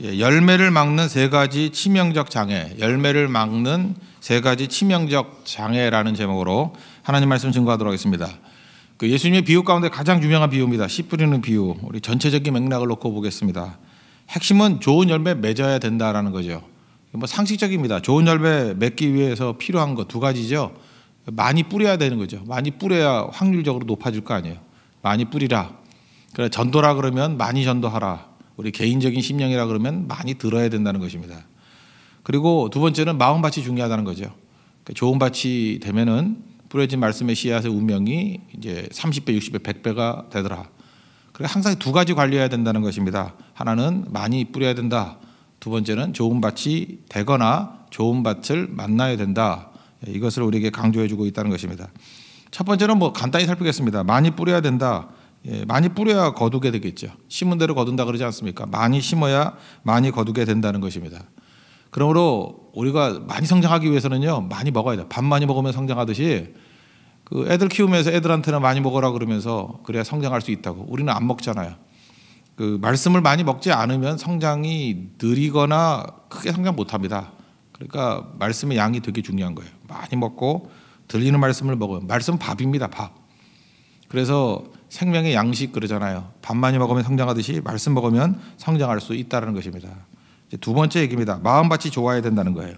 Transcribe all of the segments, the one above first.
예, 열매를 막는 세 가지 치명적 장애, 열매를 막는 세 가지 치명적 장애라는 제목으로 하나님 말씀 증거하도록 하겠습니다. 그 예수님의 비유 가운데 가장 유명한 비유입니다. 씨 뿌리는 비유. 우리 전체적인 맥락을 놓고 보겠습니다. 핵심은 좋은 열매 맺어야 된다라는 거죠. 뭐 상식적입니다. 좋은 열매 맺기 위해서 필요한 거 두 가지죠. 많이 뿌려야 되는 거죠. 많이 뿌려야 확률적으로 높아질 거 아니에요. 많이 뿌리라. 그래 전도라 그러면 많이 전도하라. 우리 개인적인 심령이라 그러면 많이 들어야 된다는 것입니다. 그리고 두 번째는 마음밭이 중요하다는 거죠. 그러니까 좋은 밭이 되면은 뿌려진 말씀의 씨앗의 운명이 이제 30배, 60배, 100배가 되더라. 그래서 항상 두 가지 관리해야 된다는 것입니다. 하나는 많이 뿌려야 된다. 두 번째는 좋은 밭이 되거나 좋은 밭을 만나야 된다. 예, 이것을 우리에게 강조해 주고 있다는 것입니다. 첫 번째는 뭐 간단히 살펴보겠습니다 많이 뿌려야 된다. 예, 많이 뿌려야 거두게 되겠죠. 심은 대로 거둔다 그러지 않습니까? 많이 심어야 많이 거두게 된다는 것입니다. 그러므로 우리가 많이 성장하기 위해서는요, 많이 먹어야 돼. 밥 많이 먹으면 성장하듯이 그 애들 키우면서 애들한테는 많이 먹어라 그러면서 그래야 성장할 수 있다고. 우리는 안 먹잖아요. 그 말씀을 많이 먹지 않으면 성장이 느리거나 크게 성장 못 합니다. 그러니까 말씀의 양이 되게 중요한 거예요. 많이 먹고 들리는 말씀을 먹어요. 말씀 밥입니다, 밥. 그래서 생명의 양식 그러잖아요. 밥 많이 먹으면 성장하듯이 말씀 먹으면 성장할 수 있다는 것입니다. 두 번째 얘기입니다. 마음밭이 좋아야 된다는 거예요.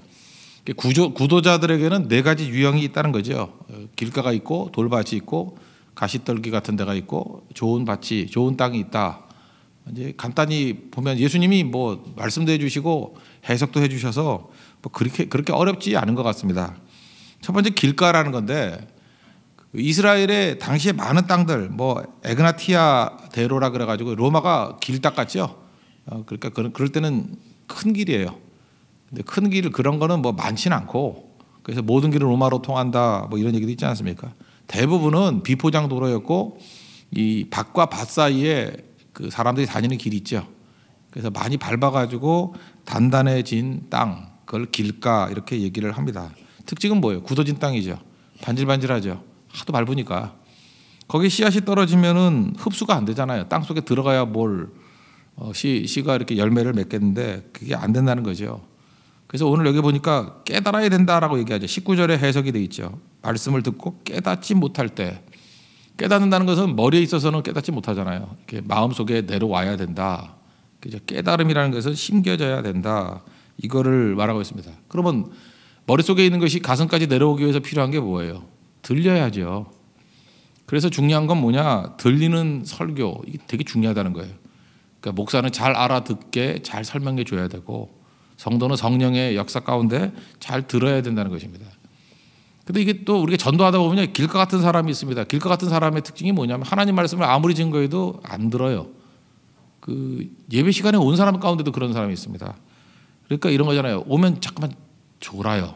구조, 구도자들에게는 네 가지 유형이 있다는 거죠. 어, 길가가 있고 돌밭이 있고 가시떨기 같은 데가 있고 좋은 밭이 좋은 땅이 있다. 이제 간단히 보면 예수님이 뭐 말씀도 해주시고 해석도 해주셔서 뭐 그렇게 그렇게 어렵지 않은 것 같습니다. 첫 번째 길가라는 건데 이스라엘의 당시에 많은 땅들 뭐 에그나티아 대로라 그래가지고 로마가 길 닦았죠. 어, 그러니까 그럴 때는 큰 길이에요. 근데 큰길 그런 거는 뭐 많지는 않고 그래서 모든 길은 로마로 통한다 뭐 이런 얘기도 있지 않습니까? 대부분은 비포장 도로였고 이 밭과 밭 사이에 그 사람들이 다니는 길이 있죠. 그래서 많이 밟아가지고 단단해진 땅 그걸 길가 이렇게 얘기를 합니다. 특징은 뭐예요? 굳어진 땅이죠. 반질반질하죠. 하도 밟으니까 거기 씨앗이 떨어지면은 흡수가 안 되잖아요. 땅 속에 들어가야 뭘 어, 씨, 씨가 이렇게 열매를 맺겠는데 그게 안 된다는 거죠. 그래서 오늘 여기 보니까 깨달아야 된다라고 얘기하죠. 19절에 해석이 돼 있죠. 말씀을 듣고 깨닫지 못할 때 깨닫는다는 것은 머리에 있어서는 깨닫지 못하잖아요. 이렇게 마음속에 내려와야 된다. 그죠? 깨달음이라는 것은 심겨져야 된다. 이거를 말하고 있습니다. 그러면 머릿속에 있는 것이 가슴까지 내려오기 위해서 필요한 게 뭐예요? 들려야죠. 그래서 중요한 건 뭐냐? 들리는 설교. 이게 되게 중요하다는 거예요. 그러니까 목사는 잘 알아듣게 잘 설명해 줘야 되고 성도는 성령의 역사 가운데 잘 들어야 된다는 것입니다. 근데 이게 또 우리가 전도하다 보면 길가 같은 사람이 있습니다. 길가 같은 사람의 특징이 뭐냐면 하나님 말씀을 아무리 증거해도 안 들어요. 그 예배 시간에 온 사람 가운데도 그런 사람이 있습니다. 그러니까 이런 거잖아요. 오면 잠깐만 졸아요.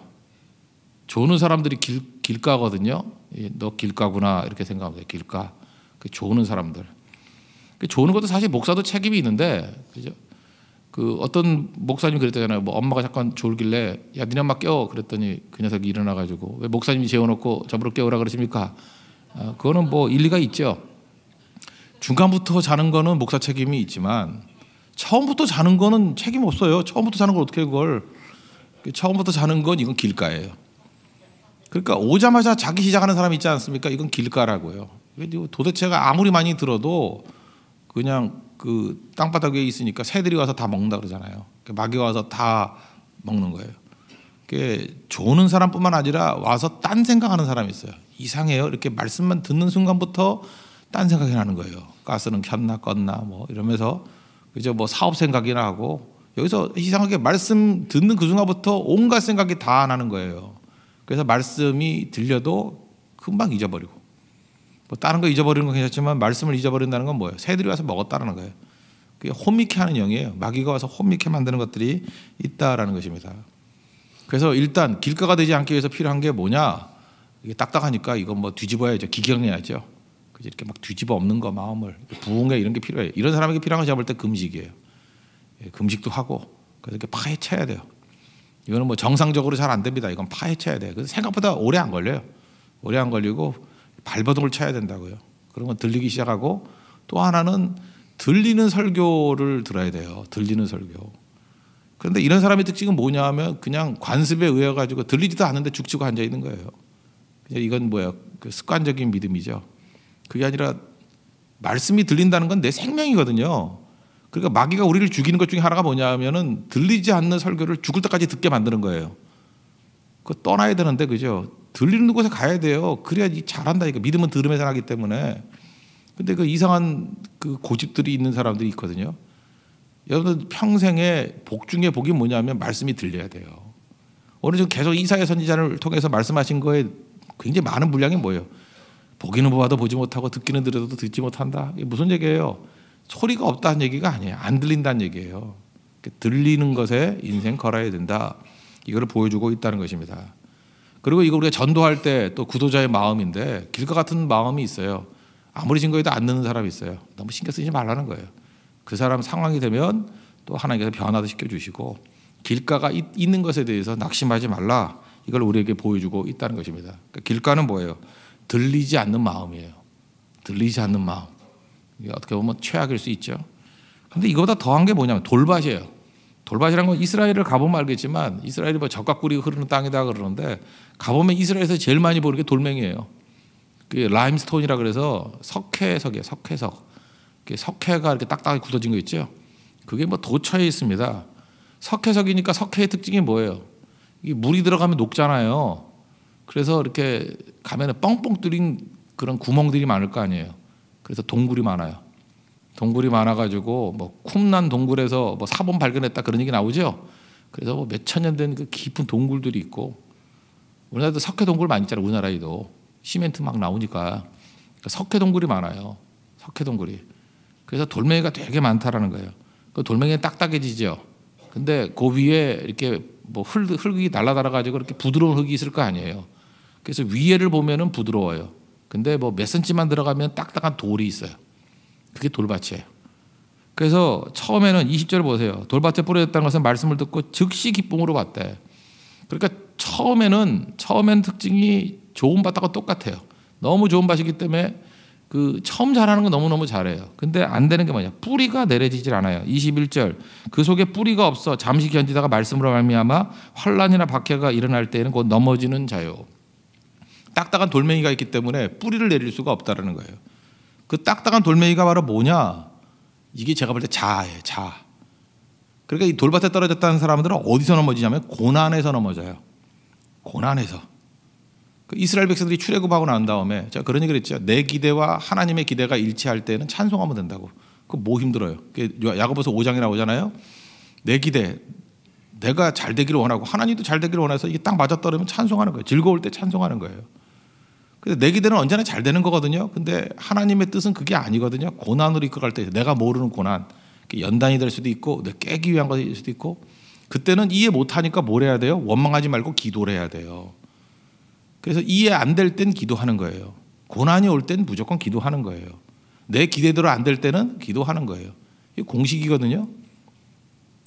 조는 사람들이 길, 길가거든요. 너 길가구나 이렇게 생각하면 돼 길가. 그 조는 사람들. 그 조는 것도 사실 목사도 책임이 있는데 그죠? 그 어떤 목사님 그랬잖아요. 뭐 엄마가 잠깐 졸길래 야 니네 엄마 깨워 그랬더니 그 녀석이 일어나가지고 왜 목사님이 재워놓고 저보러 깨우라 그러십니까? 아, 그거는 뭐 일리가 있죠. 중간부터 자는 거는 목사 책임이 있지만 처음부터 자는 거는 책임 없어요. 처음부터 자는 걸 어떻게 그걸 그 처음부터 자는 건 이건 길가예요. 그러니까 오자마자 자기 시작하는 사람이 있지 않습니까? 이건 길가라고요. 뭐 도대체가 아무리 많이 들어도 그냥 그 땅바닥 에 있으니까 새들이 와서 다 먹는다 그러잖아요. 그 마귀가 와서 다 먹는 거예요. 그게 좋은 사람뿐만 아니라 와서 딴 생각하는 사람이 있어요. 이상해요. 이렇게 말씀만 듣는 순간부터 딴 생각이 나는 거예요. 가스는 켰나 껐나 뭐 이러면서 이제 뭐 사업 생각이나 하고 여기서 이상하게 말씀 듣는 그 순간부터 온갖 생각이 다 나는 거예요. 그래서 말씀이 들려도 금방 잊어버리고 뭐 다른 거 잊어버리는 건 괜찮지만 말씀을 잊어버린다는 건 뭐예요? 새들이 와서 먹었다는 거예요. 그게 혼미케 하는 영이에요. 마귀가 와서 혼미케 만드는 것들이 있다라는 것입니다. 그래서 일단 길가가 되지 않기 위해서 필요한 게 뭐냐? 이게 딱딱하니까 이건 뭐 뒤집어야죠. 기경해야죠. 그지 이렇게 막 뒤집어 없는 거 마음을 부은 게 이런 게 필요해요. 이런 사람에게 필요한 건 제가 때 금식이에요. 예, 금식도 하고 그래서 이렇게 파헤쳐야 돼요. 이거는 뭐 정상적으로 잘 안 됩니다. 이건 파헤쳐야 돼. 생각보다 오래 안 걸려요. 오래 안 걸리고 발버둥을 쳐야 된다고요. 그런 건 들리기 시작하고 또 하나는 들리는 설교를 들어야 돼요. 들리는 설교. 그런데 이런 사람의 특징은 뭐냐 하면 그냥 관습에 의해 가지고 들리지도 않는데 죽치고 앉아 있는 거예요. 그냥 이건 뭐야? 그 습관적인 믿음이죠. 그게 아니라 말씀이 들린다는 건 내 생명이거든요. 그러니까 마귀가 우리를 죽이는 것 중에 하나가 뭐냐면은 들리지 않는 설교를 죽을 때까지 듣게 만드는 거예요. 그 떠나야 되는데 그죠? 들리는 곳에 가야 돼요. 그래야지 잘한다니까. 믿음은 들음에서 나기 때문에. 근데 그 이상한 그 고집들이 있는 사람들이 있거든요. 여러분 평생에 복 중에 복이 뭐냐면 말씀이 들려야 돼요. 오늘 지금 계속 이사야 선지자를 통해서 말씀하신 거에 굉장히 많은 분량이 뭐예요? 보기는 보아도 보지 못하고 듣기는 들어도 듣지 못한다. 이게 무슨 얘기예요? 소리가 없다는 얘기가 아니에요. 안 들린다는 얘기예요. 들리는 것에 인생 걸어야 된다. 이걸 보여주고 있다는 것입니다. 그리고 이거 우리가 전도할 때 또 구도자의 마음인데 길과 같은 마음이 있어요. 아무리 증거해도 안 듣는 사람이 있어요. 너무 신경 쓰지 말라는 거예요. 그 사람 상황이 되면 또 하나님께서 변화도 시켜주시고 길가가 있는 것에 대해서 낙심하지 말라. 이걸 우리에게 보여주고 있다는 것입니다. 그러니까 길가는 뭐예요? 들리지 않는 마음이에요. 들리지 않는 마음. 이게 어떻게 보면 최악일 수 있죠. 근데 이거보다 더한 게 뭐냐면 돌밭이에요. 돌밭이란 건 이스라엘을 가보면 알겠지만 이스라엘이 뭐 적과 꿀이 흐르는 땅이다 그러는데 가보면 이스라엘에서 제일 많이 보는 게 돌멩이에요. 그 라임스톤이라 그래서 석회석이에요. 석회석. 석회가 이렇게 딱딱하게 굳어진 거 있죠. 그게 뭐 도처에 있습니다. 석회석이니까 석회의 특징이 뭐예요? 이 물이 들어가면 녹잖아요. 그래서 이렇게 가면은 뻥뻥 뚫린 그런 구멍들이 많을 거 아니에요. 그래서 동굴이 많아요. 동굴이 많아가지고 뭐 쿰난 동굴에서 뭐 사본 발견했다 그런 얘기 나오죠. 그래서 뭐 몇천 년 된 그 깊은 동굴들이 있고 우리나라도 석회 동굴 많이 있잖아요. 우리나라에도 시멘트 막 나오니까 그러니까 석회 동굴이 많아요. 석회 동굴이. 그래서 돌멩이가 되게 많다라는 거예요. 그 돌멩이는 딱딱해지죠. 근데 그 위에 이렇게 뭐 흙, 흙이 날라달아가지고 그렇게 부드러운 흙이 있을 거 아니에요. 그래서 위에를 보면은 부드러워요. 근데 뭐 몇 센치만 들어가면 딱딱한 돌이 있어요. 그게 돌밭이에요. 그래서 처음에는 20절 보세요. 돌밭에 뿌려졌다는 것은 말씀을 듣고 즉시 기쁨으로 봤대. 그러니까 처음에는 처음엔 특징이 좋은 밭하고 똑같아요. 너무 좋은 밭이기 때문에 그 처음 잘하는 거 너무너무 잘해요. 근데 안 되는 게 뭐냐? 뿌리가 내려지질 않아요. 21절. 그 속에 뿌리가 없어 잠시 견디다가 말씀으로 말미암아 환란이나 박해가 일어날 때에는 곧 넘어지는 자요. 딱딱한 돌멩이가 있기 때문에 뿌리를 내릴 수가 없다라는 거예요. 그 딱딱한 돌멩이가 바로 뭐냐? 이게 제가 볼 때 자예요, 자. 그러니까 이 돌밭에 떨어졌다는 사람들은 어디서 넘어지냐면 고난에서 넘어져요. 고난에서. 그 이스라엘 백성들이 출애굽하고 난 다음에 제가 그런 얘기를 했죠. 내 기대와 하나님의 기대가 일치할 때는 찬송하면 된다고. 그뭐 힘들어요. 야고보서 5장이 나오잖아요. 내 기대, 내가 잘 되기를 원하고 하나님도 잘 되기를 원해서 이게 딱 맞아떨어지면 찬송하는 거예요. 즐거울 때 찬송하는 거예요. 그래내 기대는 언제나 잘 되는 거거든요. 근데 하나님의 뜻은 그게 아니거든요. 고난으로 이끌어갈 때 내가 모르는 고난, 연단이 될 수도 있고, 내 깨기 위한 것일 수도 있고, 그때는 이해 못하니까 뭘 해야 돼요? 원망하지 말고 기도를 해야 돼요. 그래서 이해 안 될 땐 기도하는 거예요. 고난이 올 땐 무조건 기도하는 거예요. 내 기대대로 안 될 때는 기도하는 거예요. 이 공식이거든요.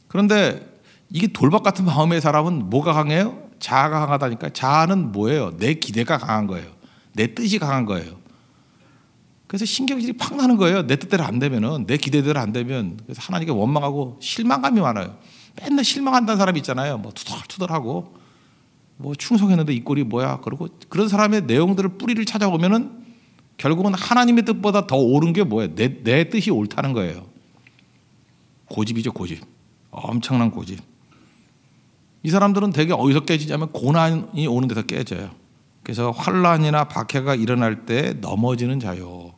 그런데 이게 돌박 같은 마음의 사람은 뭐가 강해요? 자아가 강하다니까. 자아는 뭐예요? 내 기대가 강한 거예요. 내 뜻이 강한 거예요. 그래서 신경질이 팍 나는 거예요. 내 뜻대로 안 되면은 내 기대대로 안 되면 그래서 하나님께 원망하고 실망감이 많아요. 맨날 실망한다는 사람이 있잖아요. 뭐 투덜투덜하고 뭐 충성했는데 이 꼴이 뭐야? 그러고 그런 사람의 내용들을 뿌리를 찾아보면은 결국은 하나님의 뜻보다 더 옳은 게 뭐예요? 내, 내 뜻이 옳다는 거예요. 고집이죠, 고집. 엄청난 고집. 이 사람들은 되게 어디서 깨지냐면 고난이 오는 데서 깨져요. 그래서 환란이나 박해가 일어날 때 넘어지는 자요.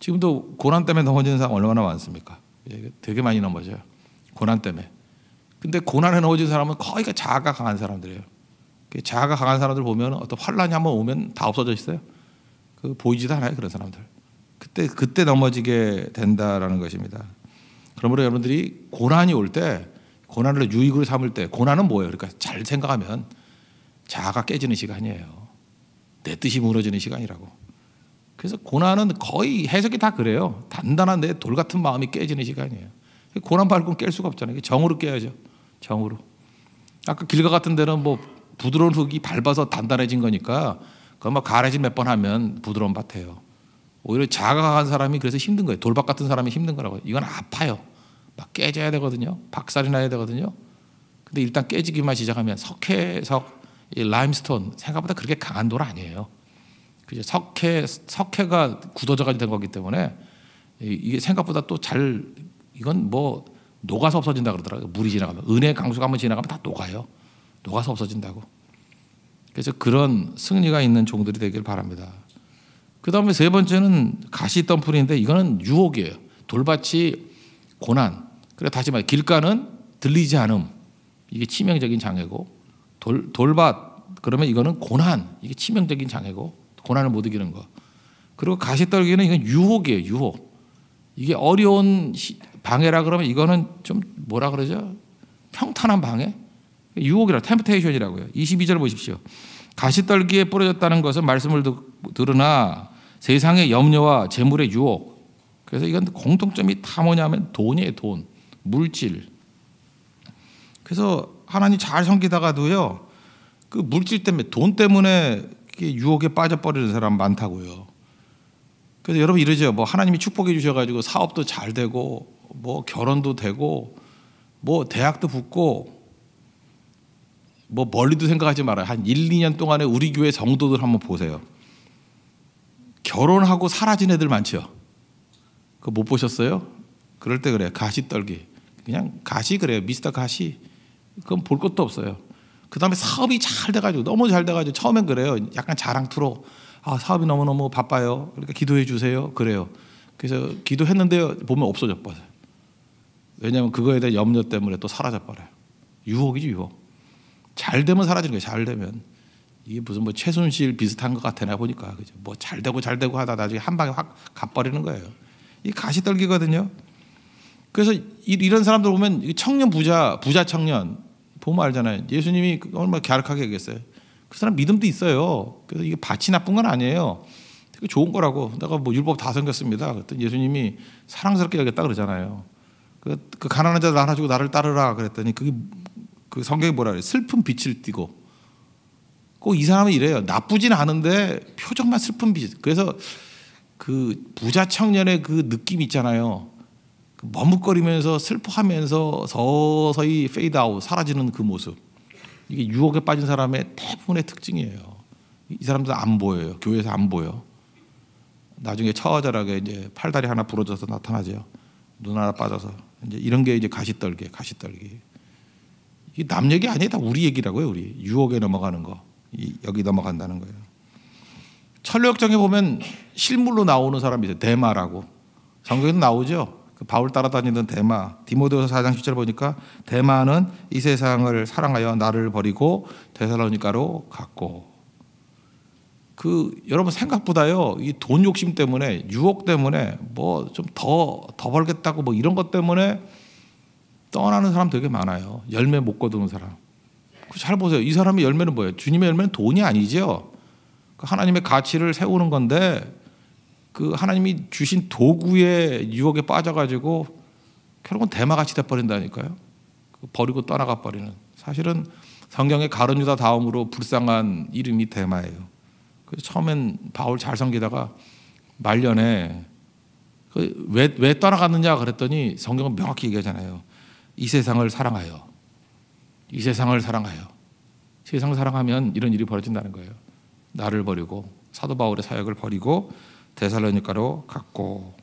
지금도 고난 때문에 넘어지는 사람 얼마나 많습니까? 예, 되게 많이 넘어져요. 고난 때문에. 근데 고난에 넘어진 사람은 거의 그 자아가 강한 사람들이에요. 그 자아가 강한 사람들 보면 어떤 환란이 한번 오면 다 없어져 있어요. 그 보이지도 않아요 그런 사람들. 그때 그때 넘어지게 된다라는 것입니다. 그러므로 여러분들이 고난이 올 때 고난을 유익으로 삼을 때 고난은 뭐예요? 그러니까 잘 생각하면 자아가 깨지는 시간이에요. 내 뜻이 무너지는 시간이라고. 그래서 고난은 거의 해석이 다 그래요. 단단한 내 돌 같은 마음이 깨지는 시간이에요. 고난 밟고는 깰 수가 없잖아요. 정으로 깨야죠. 정으로. 아까 길가 같은 데는 뭐 부드러운 흙이 밟아서 단단해진 거니까 그막 가래질 몇번 하면 부드러운 밭이에요. 오히려 자각한 사람이 그래서 힘든 거예요. 돌밭 같은 사람이 힘든 거라고. 이건 아파요. 막 깨져야 되거든요. 박살이 나야 되거든요. 근데 일단 깨지기만 시작하면 석회석 이 라임스톤 생각보다 그렇게 강한 돌 아니에요. 그죠? 석회 석회가 굳어져가지된 거기 때문에 이게 생각보다 또 잘 이건 뭐 녹아서 없어진다 그러더라고 물이 지나가면 은혜 강수가 한번 지나가면 다 녹아요. 녹아서 없어진다고. 그래서 그런 승리가 있는 종들이 되길 바랍니다. 그 다음에 세 번째는 가시 있던 인데 이거는 유혹이에요. 돌밭이 고난. 그래 다시 말해 길가는 들리지 않음. 이게 치명적인 장애고 돌, 돌밭 그러면 이거는 고난 이게 치명적인 장애고 고난을 못 이기는 거 그리고 가시떨기는 이건 유혹이에요 유혹 이게 어려운 방해라 그러면 이거는 좀 뭐라 그러죠 평탄한 방해 유혹이라 템프테이션이라고요 22절 보십시오 가시떨기에 뿌려졌다는 것은 말씀을 들으나 세상의 염려와 재물의 유혹 그래서 이건 공통점이 다 뭐냐면 돈이에요 돈 물질 그래서 하나님 잘 섬기다가도요 그 물질 때문에 돈 때문에 유혹에 빠져버리는 사람 많다고요. 그래서 여러분 이러죠. 뭐 하나님이 축복해 주셔가지고 사업도 잘 되고 뭐 결혼도 되고 뭐 대학도 붙고 뭐 멀리도 생각하지 말아요. 한 1, 2년 동안에 우리 교회 정도들 한번 보세요. 결혼하고 사라진 애들 많죠. 그거 못 보셨어요? 그럴 때 그래. 가시 떨기. 그냥 가시 그래요. 미스터 가시. 그건 볼 것도 없어요. 그 다음에 사업이 잘 돼가지고 너무 잘 돼가지고 처음엔 그래요. 약간 자랑투로 아 사업이 너무 너무 바빠요. 그러니까 기도해 주세요. 그래요. 그래서 기도했는데 보면 없어져 버려요. 왜냐하면 그거에 대한 염려 때문에 또 사라져 버려요. 유혹이지 유혹. 잘 되면 사라지는 거예요. 잘 되면 이게 무슨 뭐 최순실 비슷한 것 같아나 보니까 그죠. 뭐 잘 되고 잘 되고 하다 나중에 한 방에 확 가버리는 거예요. 이 가시떨기거든요. 그래서 이런 사람들 보면 청년 부자 부자 청년 보면 알잖아요. 예수님이 얼마나 갸륵하게 얘기했어요. 그 사람 믿음도 있어요. 그래서 이게 밭이 나쁜 건 아니에요. 되게 좋은 거라고. 내가 뭐 율법 다 생겼습니다. 그때 예수님이 사랑스럽게 얘기다 그러잖아요. 그, 그 가난한 자들 하나 주고 나를 따르라 그랬더니 그게 그 성경이 뭐라 그래? 슬픈 빛을 띠고 꼭 이 사람은 이래요. 나쁘진 않은데 표정만 슬픈 빛. 그래서 그 부자 청년의 그 느낌 있잖아요. 그 머뭇거리면서 슬퍼하면서 서서히 페이드아웃 사라지는 그 모습 이게 유혹에 빠진 사람의 대부분의 특징이에요. 이 사람들 안 보여요. 교회에서 안 보여. 나중에 처절하게 이제 팔다리 하나 부러져서 나타나죠. 눈 하나 빠져서 이제 이런 게 이제 가시떨기, 가시떨기. 이게 남 얘기 아니다 우리 얘기라고요. 우리 유혹에 넘어가는 거 여기 넘어간다는 거예요. 천력정에 보면 실물로 나오는 사람이 있어요. 대마라고 성경에도 나오죠. 그 바울 따라다니던 대마 디모데후서 4장 10절 보니까 대마는 이 세상을 사랑하여 나를 버리고 대살로니까로 갔고 그 여러분 생각보다요 이 돈 욕심 때문에 유혹 때문에 뭐좀 더더 더 벌겠다고 뭐 이런 것 때문에 떠나는 사람 되게 많아요 열매 못 거두는 사람 그 잘 보세요 이 사람의 열매는 뭐예요 주님의 열매는 돈이 아니죠 그 하나님의 가치를 세우는 건데 그 하나님이 주신 도구의 유혹에 빠져가지고 결국은 대마같이 돼버린다니까요. 그 버리고 떠나가 버리는. 사실은 성경의 가론유다 다음으로 불쌍한 이름이 대마예요. 그래서 처음엔 바울 잘 섬기다가 말년에 그 왜, 왜 떠나갔느냐 그랬더니 성경은 명확히 얘기하잖아요. 이 세상을 사랑하여. 이 세상을 사랑하여. 세상을 사랑하면 이런 일이 벌어진다는 거예요. 나를 버리고 사도 바울의 사역을 버리고 데살로니카로 갔고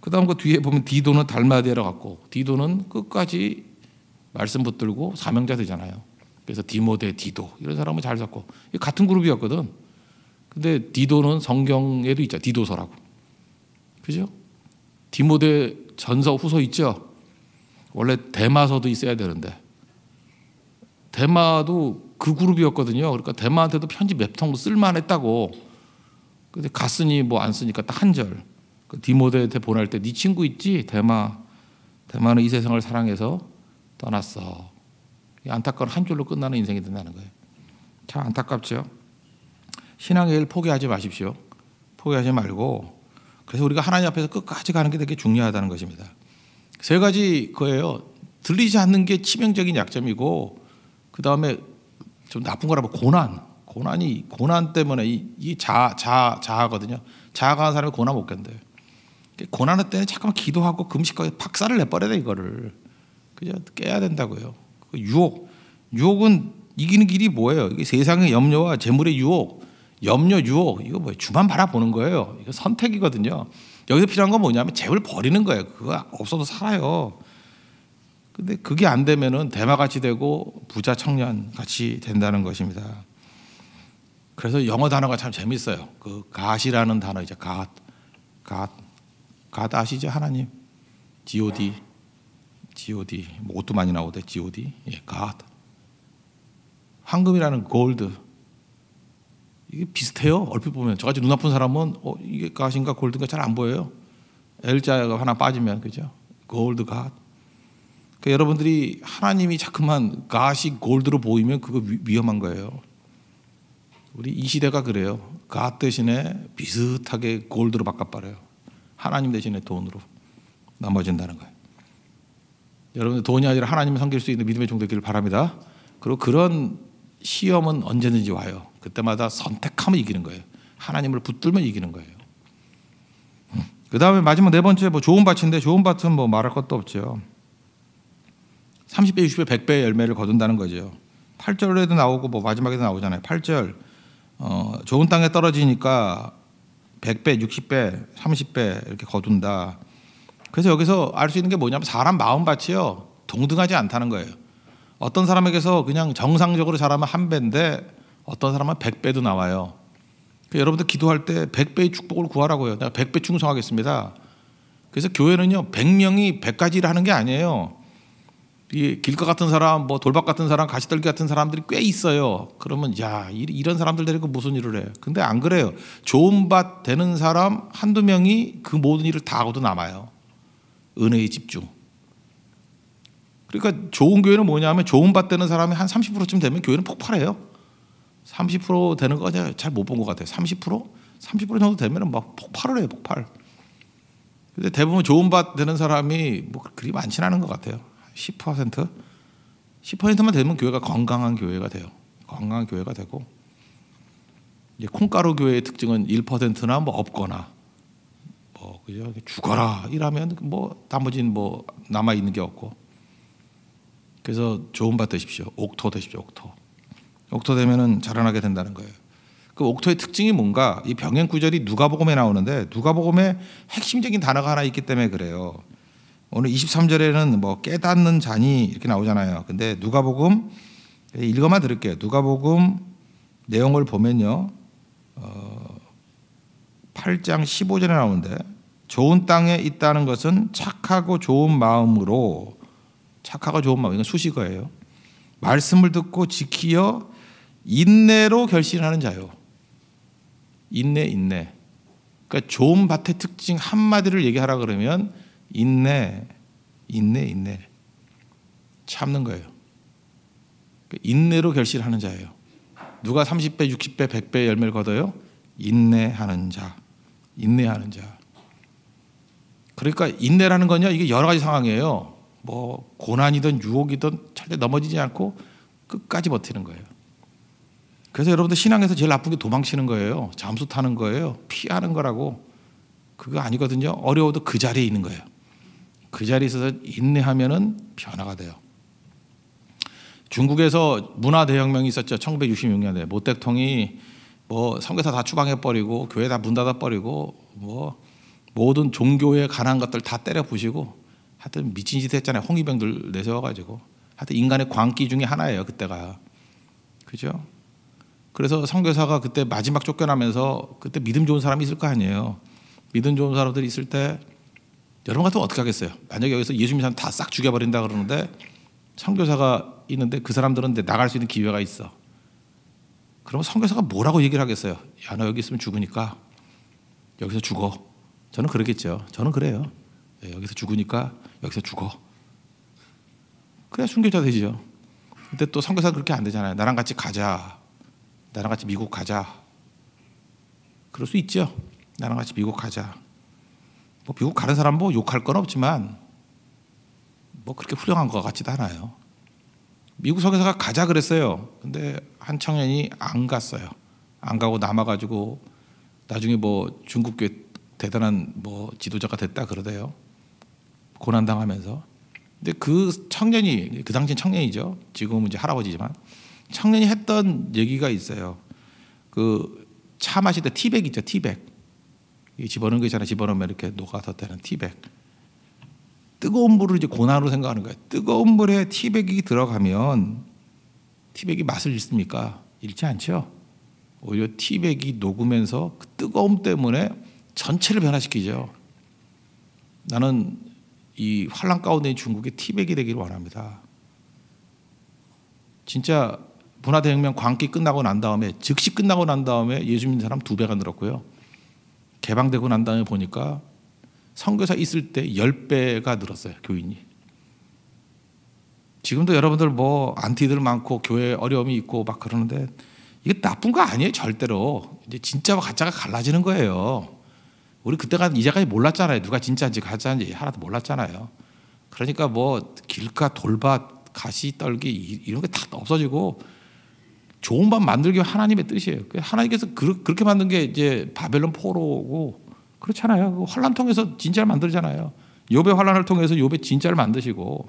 그다음 그 뒤에 보면 디도는 달마디아로 갔고 디도는 끝까지 말씀 붙들고 사명자 되잖아요. 그래서 디모데 디도 이런 사람은 잘잡고 같은 그룹이었거든. 근데 디도는 성경에도 있죠. 디도서라고. 그죠? 디모데 전서 후서 있죠. 원래 대마서도 있어야 되는데 대마도 그 그룹이었거든요. 그러니까 대마한테도 편지 몇통 쓸만했다고 근데 갔으니 뭐안 쓰니까 딱 한 절. 그 디모데한테 보낼 때 네 친구 있지? 대마. 대마는 이 세상을 사랑해서 떠났어. 안타까운 한 줄로 끝나는 인생이 된다는 거예요. 참 안타깝죠. 신앙의 일 포기하지 마십시오. 포기하지 말고 그래서 우리가 하나님 앞에서 끝까지 가는 게 되게 중요하다는 것입니다. 세 가지 거예요. 들리지 않는 게 치명적인 약점이고 그 다음에 좀 나쁜 거라면 고난 고난이 고난 때문에 이자자 자, 하거든요 자아가 한 사람이 고난 못 견뎌요. 그 고난의 때 잠깐만 기도하고 금식하고 박살을 내버려야 돼 이거를 그냥 깨야 된다고요. 그 유혹 유혹은 이기는 길이 뭐예요? 이게 세상의 염려와 재물의 유혹, 염려 유혹 이거 뭐예 주만 바라보는 거예요. 이거 선택이거든요. 여기서 필요한 건 뭐냐면 재물 버리는 거예요. 그거 없어도 살아요. 근데 그게 안 되면은 대마 같이 되고 부자 청년 같이 된다는 것입니다. 그래서 영어 단어가 참 재밌어요. 그 갓이라는 단어 이제 갓, 갓, 갓 아시죠 하나님? G.O.D. G.O.D. 뭐 옷도 많이 나오대 G.O.D. 예, 갓. 황금이라는 골드. 이게 비슷해요. 얼핏 보면 저같이 눈 아픈 사람은 어, 이게 갓인가 골드가잘 안 보여요. L자가 하나 빠지면 그죠? 골드 갓. 그러니까 여러분들이 하나님이 자꾸만 갓이 골드로 보이면 그거 위, 위험한 거예요. 우리 이 시대가 그래요. 가 대신에 비슷하게 골드로 바꿔버려요. 하나님 대신에 돈으로 넘어진다는 거예요. 여러분 돈이 아니라 하나님을 섬길 수 있는 믿음의 종되기를 바랍니다. 그리고 그런 시험은 언제든지 와요. 그때마다 선택하면 이기는 거예요. 하나님을 붙들면 이기는 거예요. 그 다음에 마지막 네 번째 뭐 좋은 밭인데 좋은 밭은 뭐 말할 것도 없죠. 30배, 60배, 100배의 열매를 거둔다는 거죠. 8절에도 나오고 뭐 마지막에도 나오잖아요. 8절 어, 좋은 땅에 떨어지니까 100배, 60배, 30배 이렇게 거둔다. 그래서 여기서 알 수 있는 게 뭐냐면 사람 마음밭이요. 동등하지 않다는 거예요. 어떤 사람에게서 그냥 정상적으로 자라면 한 배인데 어떤 사람은 100배도 나와요. 그러니까 여러분들 기도할 때 100배의 축복을 구하라고요. 내가 100배 충성하겠습니다. 그래서 교회는요, 100명이 100가지를 하는 게 아니에요. 길가 같은 사람, 뭐돌밭 같은 사람, 가시떨기 같은 사람들이 꽤 있어요. 그러면 야 이런 사람들 데리고 그 무슨 일을 해요? 근데 안 그래요. 좋은 밭 되는 사람 한두 명이 그 모든 일을 다 하고도 남아요. 은혜의 집중. 그러니까 좋은 교회는 뭐냐면 좋은 밭 되는 사람이 한 30%쯤 되면 교회는 폭발해요. 30% 되는 거 잘 못 본 것 같아요. 30%? 30% 정도 되면 막 폭발을 해요, 폭발. 근데 대부분 좋은 밭 되는 사람이 뭐 그리 많지는 않은 것 같아요. 10% 10%만 되면 교회가 건강한 교회가 돼요. 건강한 교회가 되고 이제 콩가루 교회의 특징은 1%나 뭐 없거나 뭐 그죠 죽어라 이러면 뭐 나머지는 뭐 남아 있는 게 없고 그래서 좋은 밭 되십시오. 옥토 되십시오. 옥토. 옥토 되면은 자라나게 된다는 거예요. 그 옥토의 특징이 뭔가 이 병행 구절이 누가복음에 나오는데 누가복음에 핵심적인 단어가 하나 있기 때문에 그래요. 오늘 23절에는 뭐 깨닫는 잔이 이렇게 나오잖아요. 근데 누가복음 읽어만 드릴게요. 누가복음 내용을 보면요. 어, 8장 15절에 나오는데 좋은 땅에 있다는 것은 착하고 좋은 마음으로 착하고 좋은 마음 이건 수식어예요. 말씀을 듣고 지키어 인내로 결신하는 자요. 인내 인내. 그러니까 좋은 밭의 특징 한 마디를 얘기하라 그러면 인내, 인내, 인내. 참는 거예요. 인내로 그 결실하는 자예요. 누가 30배, 60배, 100배 열매를 거둬요? 인내하는 자. 인내하는 자. 그러니까 인내라는 건요, 이게 여러 가지 상황이에요. 뭐, 고난이든 유혹이든 절대 넘어지지 않고 끝까지 버티는 거예요. 그래서 여러분들 신앙에서 제일 나쁜 게 도망치는 거예요. 잠수 타는 거예요. 피하는 거라고. 그거 아니거든요. 어려워도 그 자리에 있는 거예요. 그 자리에 있어서 인내하면은 변화가 돼요. 중국에서 문화 대혁명이 있었죠. 1966년에 모택통이 뭐 성교사 다 추방해 버리고 교회 다 문 닫아 버리고 뭐 모든 종교에 관한 것들 다 때려 부시고 하여튼 미친 짓 했잖아요. 홍위병들 내세워 가지고 하여튼 인간의 광기 중에 하나예요. 그때가 그죠? 그래서 성교사가 그때 마지막 쫓겨나면서 그때 믿음 좋은 사람이 있을 거 아니에요. 믿음 좋은 사람들이 있을 때 여러분 같으면 어떻게 하겠어요? 만약에 여기서 예수 믿는 다싹 죽여버린다 그러는데 선교사가 있는데 그 사람들은 나갈 수 있는 기회가 있어. 그러면 선교사가 뭐라고 얘기를 하겠어요? 야 너 여기 있으면 죽으니까 여기서 죽어. 저는 그러겠죠. 저는 그래요. 예, 여기서 죽으니까 여기서 죽어. 그래야 순교자 되죠. 근데 또 선교사 그렇게 안 되잖아요. 나랑 같이 가자. 나랑 같이 미국 가자. 그럴 수 있죠. 나랑 같이 미국 가자. 뭐 미국 가는 사람 뭐 욕할 건 없지만 뭐 그렇게 훌륭한 것 같지도 않아요. 미국 선교사가 가자 그랬어요. 근데 한 청년이 안 갔어요. 안 가고 남아가지고 나중에 뭐 중국교 대단한 뭐 지도자가 됐다 그러대요. 고난 당하면서. 근데 그 청년이 그 당시 청년이죠. 지금은 이제 할아버지지만 청년이 했던 얘기가 있어요. 그 차 마실 때 티백 있죠. 티백. 집어넣은 거 있잖아요. 집어넣으면 이렇게 녹아서 되는 티백. 뜨거운 물을 이제 고난으로 생각하는 거예요. 뜨거운 물에 티백이 들어가면 티백이 맛을 잃습니까? 잃지 않죠. 오히려 티백이 녹으면서 그 뜨거움 때문에 전체를 변화시키죠. 나는 이 환란 가운데 중국의 티백이 되기를 원합니다. 진짜 문화대혁명 광기 끝나고 난 다음에 즉시 끝나고 난 다음에 예수 믿 사람 두 배가 늘었고요. 개방되고 난 다음에 보니까 선교사 있을 때 10배가 늘었어요. 교인이. 지금도 여러분들 뭐 안티들 많고 교회 어려움이 있고 막 그러는데 이게 나쁜 거 아니에요. 절대로. 이제 진짜와 가짜가 갈라지는 거예요. 우리 그때가 이제까지 몰랐잖아요. 누가 진짜인지 가짜인지 하나도 몰랐잖아요. 그러니까 뭐 길가 돌밭 가시 떨기 이런 게 다 없어지고 좋은 밤 만들기 하나님의 뜻이에요. 그 하나님께서 그렇게 만든 게 이제 바벨론 포로고 그렇잖아요. 그 환란 통해서 진짜를 만들잖아요. 요배 환란을 통해서 요배 진짜를 만드시고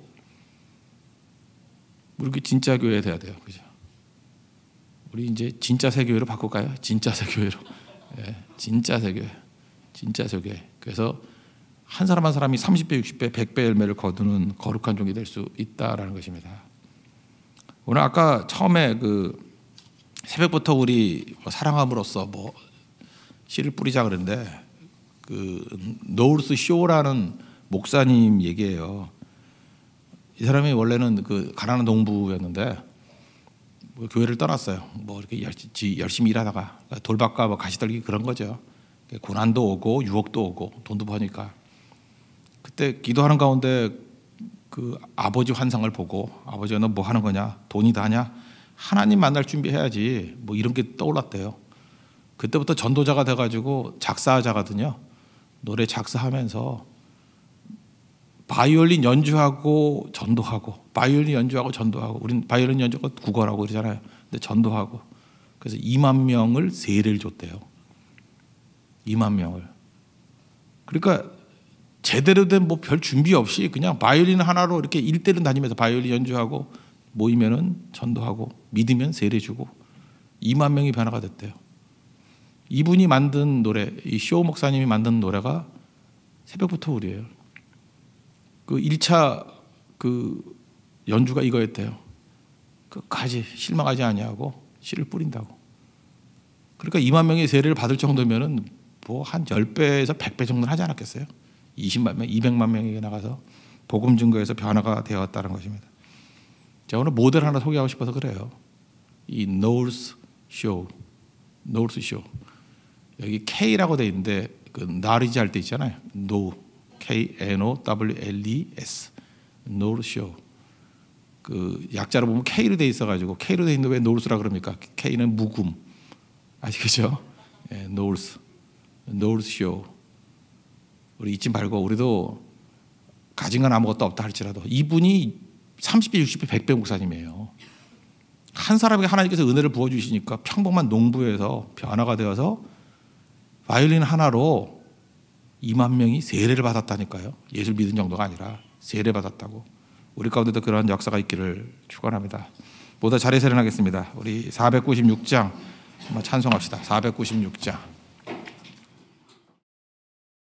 우리 진짜 교회 돼야 돼요. 그죠? 우리 이제 진짜 세교회로 바꿀까요? 진짜 세교회로. 예, 진짜 세교회. 진짜 세교회. 그래서 한 사람 한 사람이 30배, 60배, 100배 열매를 거두는 거룩한 종이 될 수 있다라는 것입니다. 오늘 아까 처음에 그 새벽부터 우리 뭐 사랑함으로써 뭐 씨를 뿌리자 그러는데 그 노울스 쇼라는 목사님 얘기예요. 이 사람이 원래는 그 가난한 동부였는데 뭐 교회를 떠났어요. 뭐 이렇게 열심히, 열심히 일하다가 돌밭과 뭐 가시떨기 그런 거죠. 고난도 오고 유혹도 오고 돈도 버니까 그때 기도하는 가운데 그 아버지 환상을 보고 아버지너뭐 하는 거냐 돈이 다냐 하나님 만날 준비해야지 뭐 이런 게 떠올랐대요. 그때부터 전도자가 돼가지고 작사자거든요. 노래 작사하면서 바이올린 연주하고 전도하고 바이올린 연주하고 전도하고 우린 바이올린 연주가 국어라고 그러잖아요. 근데 전도하고 그래서 2만 명을 세례를 줬대요. 2만 명을. 그러니까 제대로 된 뭐 별 준비 없이 그냥 바이올린 하나로 이렇게 일대를 다니면서 바이올린 연주하고 모이면은 전도하고 믿으면 세례 주고 2만 명이 변화가 됐대요. 이분이 만든 노래, 이 쇼 목사님이 만든 노래가 새벽부터 우리예요. 그 1차 그 연주가 이거였대요. 끝까지 그 실망하지 아니하고 씨를 뿌린다고. 그러니까 2만 명이 세례를 받을 정도면은 뭐 한 10배에서 100배 정도는 하지 않았겠어요? 20만 명, 200만 명에게 나가서 복음 증거에서 변화가 되었다는 것입니다. 제가 오늘 모델 하나 소개하고 싶어서 그래요. 이 노스 쇼, 노스 쇼. 여기 K라고 돼 있는데 그 나리지 할때 있잖아요. 노 K N O W L E S 노스 쇼. 그 약자로 보면 K로 돼 있어가지고 K로 돼 있는데 왜 노스라 그럽니까? K는 묵음 아시겠죠? 예, 노스 노스 쇼. 우리 잊지 말고 우리도 가진 건 아무것도 없다 할지라도 이분이 30배, 60배, 100배 목사님이에요. 한 사람에게 하나님께서 은혜를 부어주시니까 평범한 농부에서 변화가 되어서 바이올린 하나로 2만 명이 세례를 받았다니까요. 예수 믿은 정도가 아니라 세례 받았다고. 우리 가운데도 그러 역사가 있기를 축원합니다. 보다 자리 세련하겠습니다. 우리 496장 찬송합시다. 496장.